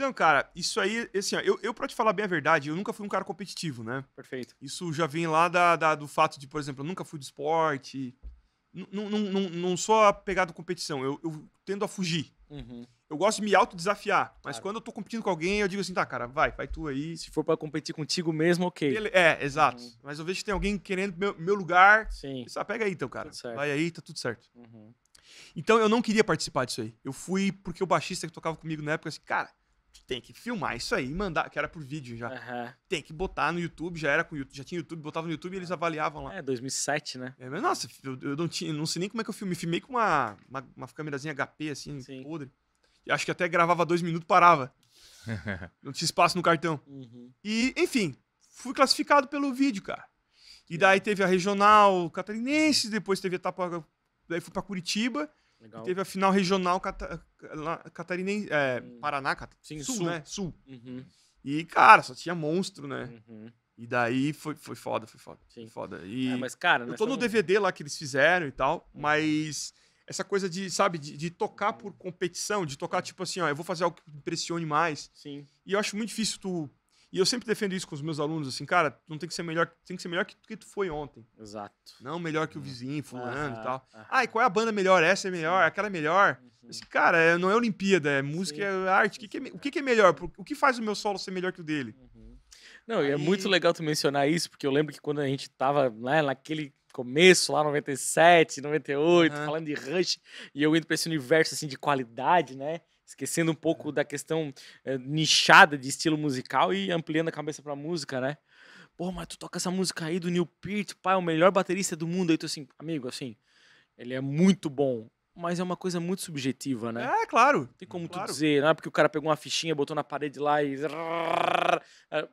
Então, cara, isso aí, assim, ó, eu, eu, pra te falar bem a verdade, eu nunca fui um cara competitivo, né? Perfeito. Isso já vem lá da, da do fato de, por exemplo, eu nunca fui do esporte. Não, sou apegado à competição, eu, eu tendo a fugir. Uhum. Eu gosto de me autodesafiar, mas claro. quando eu tô competindo com alguém, eu digo assim, tá, cara, vai, vai tu aí. Se for para competir contigo mesmo, ok. É, exato. Uhum. Mas eu vejo que tem alguém querendo meu, meu lugar. Sim. Só pega aí, então, cara. Vai aí, tá tudo certo. Uhum. Então eu não queria participar disso aí. Eu fui porque o baixista que tocava comigo na época, assim, cara, tem que filmar isso aí e mandar, que era por vídeo já. Uhum. Tem que botar no YouTube, já era com YouTube, já tinha YouTube, botava no YouTube e eles avaliavam lá. É, 2007, né? É, mas nossa, eu, eu, não tinha, não sei nem como é que eu filmei, filmei com uma uma, uma câmerazinha HP assim, Sim. podre. E acho que até gravava dois minutos parava. não tinha espaço no cartão. Uhum. E, enfim, fui classificado pelo vídeo, cara. E daí teve a regional catarinense, depois teve a etapa daí fui para Curitiba Legal. E teve a final regional cata, catarinense. É, hum. Paraná, Cat... Sim, Sul, Sul, né? Sul. Uhum. E, cara, só tinha monstro, né? Uhum. E daí foi, foi foda, foi foda. Sim. Foi foda. E é, mas, cara, eu tô estamos... no DVD lá que eles fizeram e tal, uhum. mas essa coisa de, sabe, de, de, tocar uhum. por competição, de tocar tipo assim, ó, eu vou fazer algo que impressione mais. Sim. E eu acho muito difícil tu e eu sempre defendo isso com os meus alunos, assim, cara, não tem que ser melhor, tem que ser melhor que, que tu foi ontem. Exato. Não melhor que o uhum. vizinho, fulano uhum, e tal. Uhum. Ah, e qual é a banda melhor? Essa é melhor, Sim. aquela é melhor. Uhum. Assim, cara, é, não é Olimpíada, é música, Sim. é arte. O que, que, é, o que, que é melhor? O que faz o meu solo ser melhor que o dele? Uhum. Não, Aí... e é muito legal tu mencionar isso, porque eu lembro que quando a gente tava né, naquele começo, lá 97, 98, falando de Rush, e eu indo pra esse universo assim de qualidade, né? esquecendo um pouco é. da questão é, nichada de estilo musical e ampliando a cabeça pra música, né? Pô, mas tu toca essa música aí do Neil Peart, pai, o melhor baterista do mundo. Aí tu assim, amigo, assim, ele é muito bom, mas é uma coisa muito subjetiva, né? É, claro. Não tem como claro. tu dizer, não é porque o cara pegou uma fichinha, botou na parede lá e.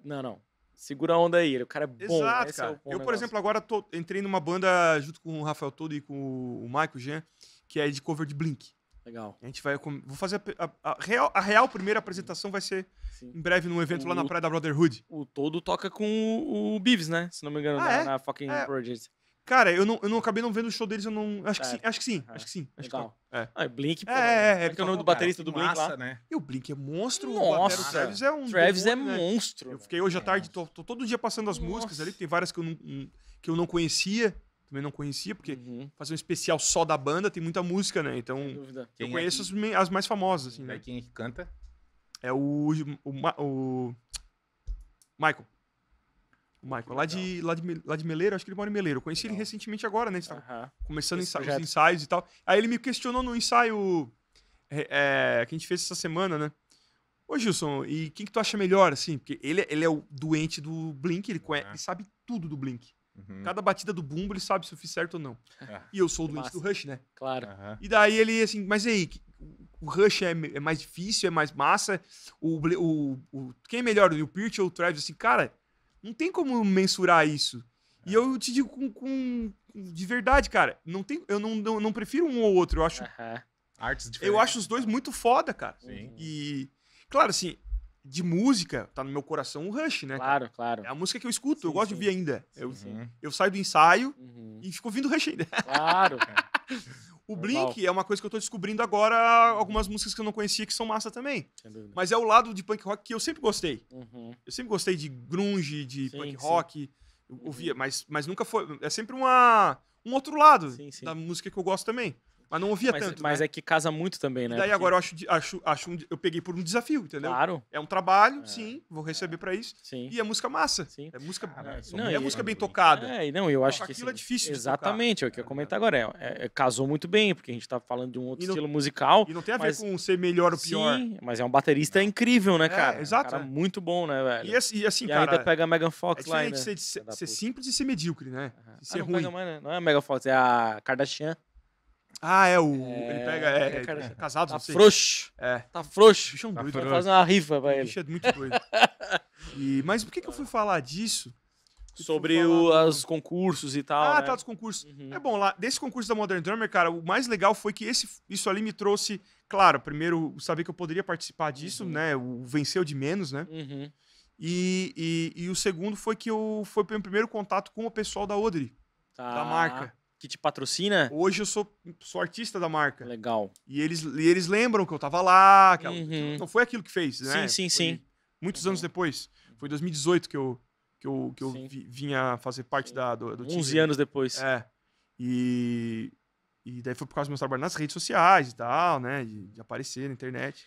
Não, não. Segura a onda aí, o cara é bom. Exato, cara. É bom eu, negócio. por exemplo, agora tô, entrei numa banda junto com o Rafael Todo e com o Michael Jean, que é de cover de Blink. Legal. A gente vai. Vou fazer a, a, a, real, a real, primeira apresentação vai ser Sim. em breve num evento o, lá na Praia da Brotherhood. O todo toca com o, o Beavis, né? Se não me engano, ah, na, é? na, fucking é. Project. Cara, eu não, eu não acabei não vendo o show deles, eu não. Acho que é. sim, acho que sim, é. acho que sim. Acho Legal. que é. Ah, Blink, pô. É, é, é, é. que é o nome do baterista cara, do Blink massa, lá. Né? E o Blink é monstro. Nossa. O Travis é um. Travis é demônio, é né? monstro. Eu fiquei hoje à tarde, tô, tô, todo dia passando as Nossa. músicas ali, tem várias que eu não, que eu não conhecia também não conhecia, porque uhum. fazer um especial só da banda tem muita música, né? Então, eu é conheço é que... as, mais famosas, assim, é né? Quem é que canta? É o, o, o Michael. O Michael, lá de, lá, de, lá de Meleiro, acho que ele mora em Meleiro. Eu conheci legal. ele recentemente agora, né? Uhum. Começando ensa projeto. os ensaios e tal. Aí ele me questionou no ensaio é, é, que a gente fez essa semana, né? Ô, Gilson, e quem que tu acha melhor, assim? Porque ele, é, ele é o doente do Blink, ele, conhece, uhum. ele sabe tudo do Blink. Uhum. Cada batida do bumbo ele sabe se eu fiz certo ou não. É. E eu sou o doente do Rush, né? Claro. Uhum. E daí ele assim, mas aí, o Rush é, é mais difícil, é mais massa. O, o, o quem é melhor, o Peart ou o Travis? Assim, cara, não tem como mensurar isso. É. E eu te digo com, com, de verdade, cara, não tem, eu não, não, não prefiro um ou outro. Eu acho. Uhum. Artes diferentes. Eu acho os dois muito foda, cara. Sim. E, claro, assim, de música, tá no meu coração o Rush, né? Claro, cara? claro. É a música que eu escuto, sim, eu gosto sim, de ouvir ainda. Sim, eu, eu saio do ensaio uhum. e fico ouvindo Rush ainda. Claro, cara. o Blink é uma coisa que eu tô descobrindo agora, algumas músicas que eu não conhecia que são massa também. Mas é o lado de punk rock que eu sempre gostei. Uhum. Eu sempre gostei de grunge, de punk rock. Eu uhum. ouvia, uhum. mas, mas nunca foi. É sempre uma, um outro lado da música que eu gosto também. Mas não ouvia mas, tanto. Mas né? é que casa muito também, né? E daí Porque... agora eu acho, acho, acho um, eu peguei por um desafio, entendeu? Claro. É um trabalho, é. sim, vou receber para isso. Sim. E é música massa. Sim. É música, é não, é música é bem tocada. É, não, eu acho que aquilo assim, é difícil. Exatamente, é o que eu ia é comentar agora. É, é, casou muito bem, porque a gente tá falando de um outro não, estilo musical. E não tem a ver mas... com ser melhor ou pior. Sim, mas é um baterista incrível, né, cara? É, exato. Cara muito bom, né, velho? E assim, e assim e cara. ainda pega a Megan Fox lá. É diferente né? ser simples e ser medíocre, né? Ser ah, ruim. Né? Não é a Megan Fox, é a Kardashian. Ah, é o. É, ele pega. É, é cara, é, tá não assim. sei. Frouxo. É. Tá frouxo. Bicho é um tá doido. Tá né? fazendo uma rifa pra ele. Bicho é muito doido. e, mas por que, que eu fui falar disso? Sobre os concursos e tal. Ah, né? tá, dos concursos. Uhum. É bom, lá, desse concurso da Modern Drummer, cara, o mais legal foi que esse, isso ali me trouxe, claro, primeiro, saber que eu poderia participar disso, uhum. né? O venceu de menos, né? Uhum. E, e, e, o segundo foi que eu, foi o meu primeiro contato com o pessoal da Odri, tá. da marca que te patrocina? Hoje eu sou, sou artista da marca. Legal. E eles, e eles lembram que eu tava lá. Aquela, uhum. Não foi aquilo que fez, né? Sim, sim, foi sim. Muitos uhum. anos depois. Foi em 2018 que eu, que eu, que eu vi, vinha fazer parte da, do, do 11 time. anos depois. É. E, e daí foi por causa do meu trabalho nas redes sociais e tal, né? De, de aparecer na internet.